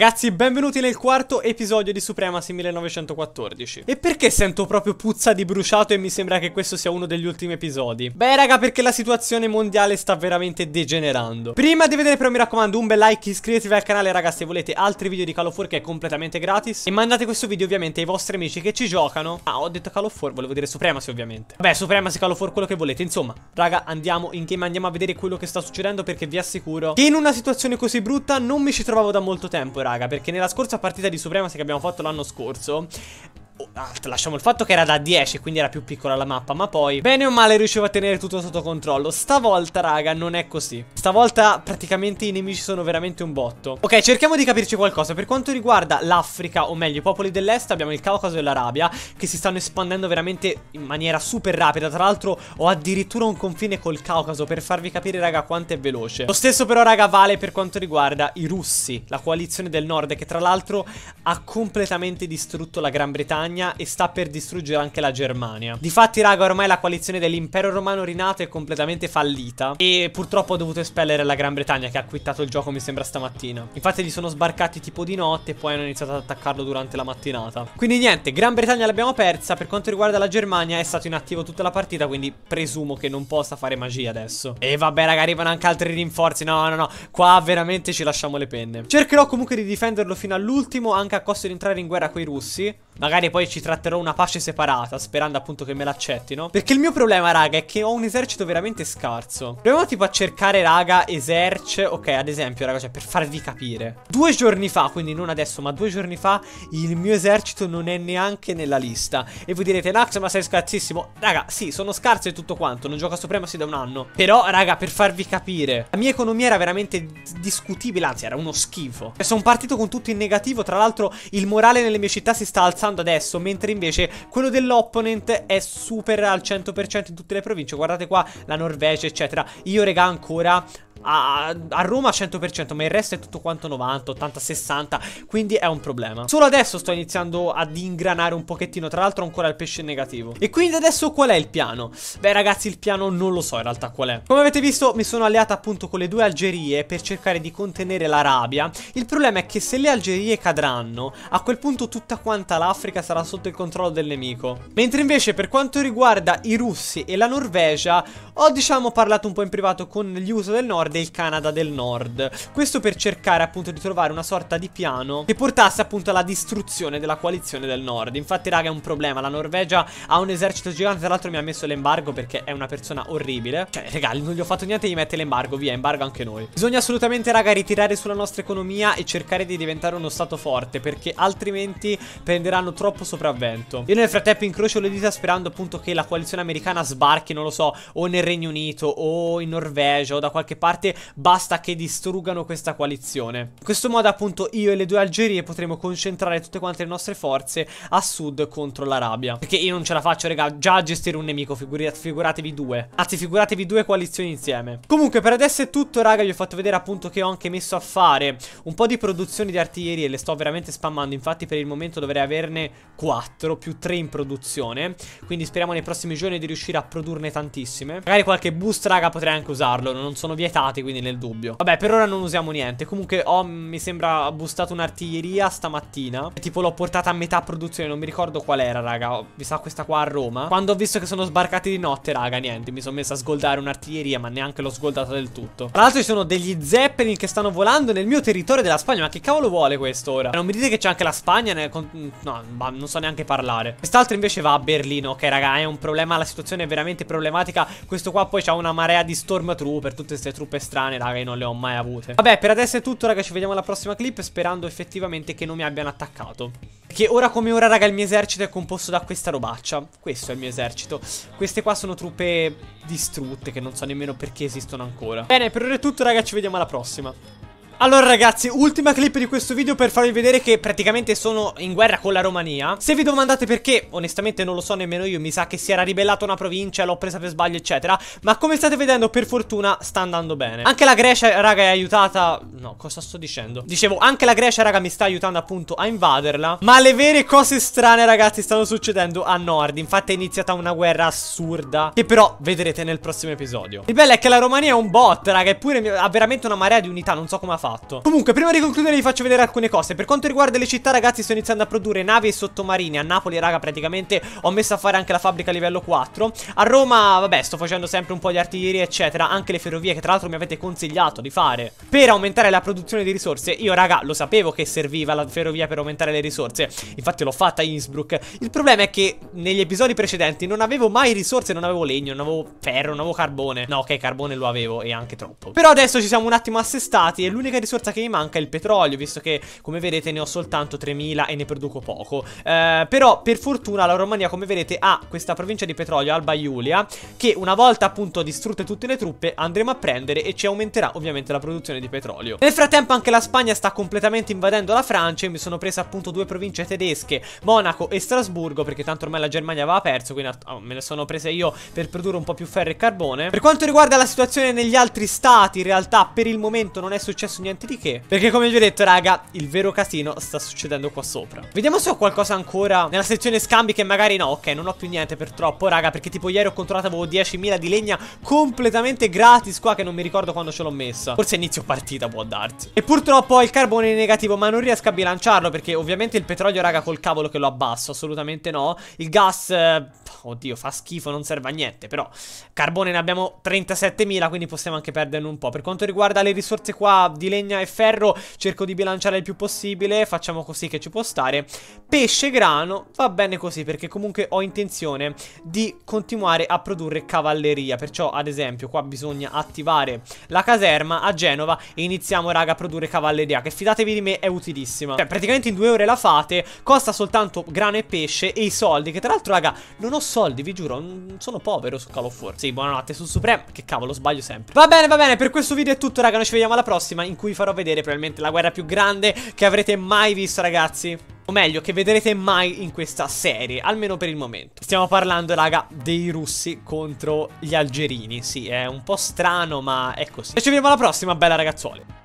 Ragazzi, benvenuti nel quarto episodio di Supremacy 1914. E perché sento proprio puzza di bruciato e mi sembra che questo sia uno degli ultimi episodi? Beh, raga, perché la situazione mondiale sta veramente degenerando. Prima di vedere però mi raccomando un bel like, iscrivetevi al canale, raga, se volete altri video di Call of War che è completamente gratis. E mandate questo video ovviamente ai vostri amici che ci giocano. Ah, ho detto Call of War, volevo dire Supremacy ovviamente. Beh, Supremacy, Call of War, quello che volete. Insomma, raga, andiamo in game, andiamo a vedere quello che sta succedendo perché vi assicuro che in una situazione così brutta non mi ci trovavo da molto tempo, raga raga Perché nella scorsa partita di Supremacy che abbiamo fatto l'anno scorso Oh, lasciamo il fatto che era da 10 quindi era più piccola la mappa ma poi bene o male riuscivo a tenere tutto sotto controllo Stavolta raga non è così Stavolta praticamente i nemici sono veramente un botto Ok cerchiamo di capirci qualcosa per quanto riguarda l'Africa o meglio i popoli dell'est abbiamo il Caucaso e l'Arabia Che si stanno espandendo veramente in maniera super rapida tra l'altro ho addirittura un confine col Caucaso per farvi capire raga quanto è veloce Lo stesso però raga vale per quanto riguarda i russi la coalizione del nord che tra l'altro ha completamente distrutto la Gran Bretagna Spagna e sta per distruggere anche la Germania. Difatti, raga, ormai la coalizione dell'impero romano rinato è completamente fallita e purtroppo ha dovuto espellere la Gran Bretagna che ha quittato il gioco, mi sembra, stamattina. Infatti gli sono sbarcati tipo di notte e poi hanno iniziato ad attaccarlo durante la mattinata. Quindi niente, Gran Bretagna l'abbiamo persa, per quanto riguarda la Germania è stato inattivo tutta la partita, quindi presumo che non possa fare magia adesso. E vabbè, raga, arrivano anche altri rinforzi, no, no, no, qua veramente ci lasciamo le penne. Cercherò comunque di difenderlo fino all'ultimo, anche a costo di entrare in guerra con i russi. Magari poi ci tratterò una pace separata, sperando appunto che me l'accettino. Perché il mio problema, raga, è che ho un esercito veramente scarso. Proviamo tipo a cercare, raga, eserce. Ok, ad esempio, raga, cioè per farvi capire. Due giorni fa, quindi non adesso, ma due giorni fa, il mio esercito non è neanche nella lista. E voi direte, Nax, ma sei scarsissimo. Raga, sì, sono scarso e tutto quanto. Non gioco a Supremo sì da un anno. Però, raga, per farvi capire, la mia economia era veramente discutibile, anzi, era uno schifo. E sono partito con tutto in negativo. Tra l'altro, il morale nelle mie città si sta alzando passando adesso, mentre invece quello dell'opponent è super al 100% in tutte le province, guardate qua la Norvegia eccetera, io regà ancora a, a Roma 100%, ma il resto è tutto quanto 90, 80, 60, quindi è un problema. Solo adesso sto iniziando ad ingranare un pochettino, tra l'altro ancora il pesce negativo. E quindi adesso qual è il piano? Beh ragazzi, il piano non lo so in realtà qual è. Come avete visto mi sono alleata appunto con le due Algerie per cercare di contenere la rabbia. Il problema è che se le Algerie cadranno, a quel punto tutta quanta l'Africa sarà sotto il controllo del nemico. Mentre invece per quanto riguarda i russi e la Norvegia, ho diciamo parlato un po' in privato con gli USA del nord del Canada del nord. Questo per cercare appunto di trovare una sorta di piano che portasse appunto alla distruzione della coalizione del nord. Infatti raga è un problema, la Norvegia ha un esercito gigante, tra l'altro mi ha messo l'embargo perché è una persona orribile. Cioè raga non gli ho fatto niente, gli mette l'embargo, via, embargo anche noi. Bisogna assolutamente raga ritirare sulla nostra economia e cercare di diventare uno stato forte perché altrimenti prenderanno troppo sopravvento. Io nel frattempo incrocio le dita sperando appunto che la coalizione americana sbarchi, non lo so, o nel Regno Unito o in Norvegia o da qualche parte parte, basta che distruggano questa coalizione. In questo modo appunto io e le due Algerie potremo concentrare tutte quante le nostre forze a sud contro l'Arabia. Perché io non ce la faccio raga già a gestire un nemico, figurate, figuratevi due. Anzi figuratevi due coalizioni insieme. Comunque per adesso è tutto raga, vi ho fatto vedere appunto che ho anche messo a fare un po' di produzioni di artiglierie, le sto veramente spammando, infatti per il momento dovrei averne 4 più 3 in produzione, quindi speriamo nei prossimi giorni di riuscire a produrne tantissime. Magari qualche boost raga potrei anche usarlo, non sono vietato armati, quindi nel dubbio. Vabbè, per ora non usiamo niente. Comunque ho, mi sembra, bustato un'artiglieria stamattina. tipo l'ho portata a metà produzione, non mi ricordo qual era, raga. Mi sa questa qua a Roma. Quando ho visto che sono sbarcati di notte, raga, niente. Mi sono messa a sgoldare un'artiglieria, ma neanche l'ho sgoldata del tutto. Tra l'altro ci sono degli zeppelin che stanno volando nel mio territorio della Spagna. Ma che cavolo vuole questo ora? Non mi dite che c'è anche la Spagna? Nel... No, ma non so neanche parlare. Quest'altro invece va a Berlino. Ok, raga, è un problema. La situazione è veramente problematica. Questo qua poi c'ha una marea di stormtrooper, tutte queste truppe strane, raga, io non le ho mai avute. Vabbè, per adesso è tutto, raga, ci vediamo alla prossima clip, sperando effettivamente che non mi abbiano attaccato. Che ora come ora, raga, il mio esercito è composto da questa robaccia. Questo è il mio esercito. Queste qua sono truppe distrutte, che non so nemmeno perché esistono ancora. Bene, per ora è tutto, raga, ci vediamo alla prossima. Allora ragazzi, ultima clip di questo video per farvi vedere che praticamente sono in guerra con la Romania Se vi domandate perché, onestamente non lo so nemmeno io, mi sa che si era ribellata una provincia, l'ho presa per sbaglio eccetera Ma come state vedendo per fortuna sta andando bene Anche la Grecia raga è aiutata, no cosa sto dicendo? Dicevo anche la Grecia raga mi sta aiutando appunto a invaderla Ma le vere cose strane ragazzi stanno succedendo a nord Infatti è iniziata una guerra assurda che però vedrete nel prossimo episodio Il bello è che la Romania è un bot raga eppure ha veramente una marea di unità, non so come ha fatto fatto. Comunque, prima di concludere vi faccio vedere alcune cose. Per quanto riguarda le città, ragazzi, sto iniziando a produrre navi e sottomarini. A Napoli, raga, praticamente ho messo a fare anche la fabbrica livello 4. A Roma, vabbè, sto facendo sempre un po' di artiglieria, eccetera. Anche le ferrovie, che tra l'altro mi avete consigliato di fare. Per aumentare la produzione di risorse, io, raga, lo sapevo che serviva la ferrovia per aumentare le risorse. Infatti l'ho fatta a Innsbruck. Il problema è che negli episodi precedenti non avevo mai risorse, non avevo legno, non avevo ferro, non avevo carbone. No, ok, carbone lo avevo e anche troppo. Però adesso ci siamo un attimo assestati e l'unica risorsa che mi manca è il petrolio, visto che come vedete ne ho soltanto 3000 e ne produco poco. Eh, però per fortuna la Romania come vedete ha questa provincia di petrolio, Alba Iulia, che una volta appunto distrutte tutte le truppe andremo a prendere e ci aumenterà ovviamente la produzione di petrolio. Nel frattempo anche la Spagna sta completamente invadendo la Francia, io mi sono presa appunto due province tedesche, Monaco e Strasburgo, perché tanto ormai la Germania aveva perso, quindi oh, me ne sono prese io per produrre un po' più ferro e carbone. Per quanto riguarda la situazione negli altri stati, in realtà per il momento non è successo niente niente di che Perché come vi ho detto raga il vero casino sta succedendo qua sopra Vediamo se ho qualcosa ancora nella sezione scambi che magari no Ok non ho più niente purtroppo raga perché tipo ieri ho controllato avevo 10.000 di legna completamente gratis qua che non mi ricordo quando ce l'ho messa Forse inizio partita può darsi E purtroppo il carbone è negativo ma non riesco a bilanciarlo perché ovviamente il petrolio raga col cavolo che lo abbasso assolutamente no Il gas eh, oddio, fa schifo, non serve a niente, però carbone ne abbiamo 37.000, quindi possiamo anche perderne un po'. Per quanto riguarda le risorse qua di legna e ferro, cerco di bilanciare il più possibile, facciamo così che ci può stare. Pesce, e grano, va bene così, perché comunque ho intenzione di continuare a produrre cavalleria, perciò ad esempio qua bisogna attivare la caserma a Genova e iniziamo raga a produrre cavalleria, che fidatevi di me è utilissima. Cioè praticamente in due ore la fate, costa soltanto grano e pesce e i soldi, che tra l'altro raga non ho soldi, vi giuro, sono povero su Call of War. Sì, buonanotte su Supreme, che cavolo, sbaglio sempre. Va bene, va bene, per questo video è tutto, raga, noi ci vediamo alla prossima in cui farò vedere probabilmente la guerra più grande che avrete mai visto, ragazzi. O meglio, che vedrete mai in questa serie, almeno per il momento. Stiamo parlando, raga, dei russi contro gli algerini. Sì, è un po' strano, ma è così. E ci vediamo alla prossima, bella ragazzuoli.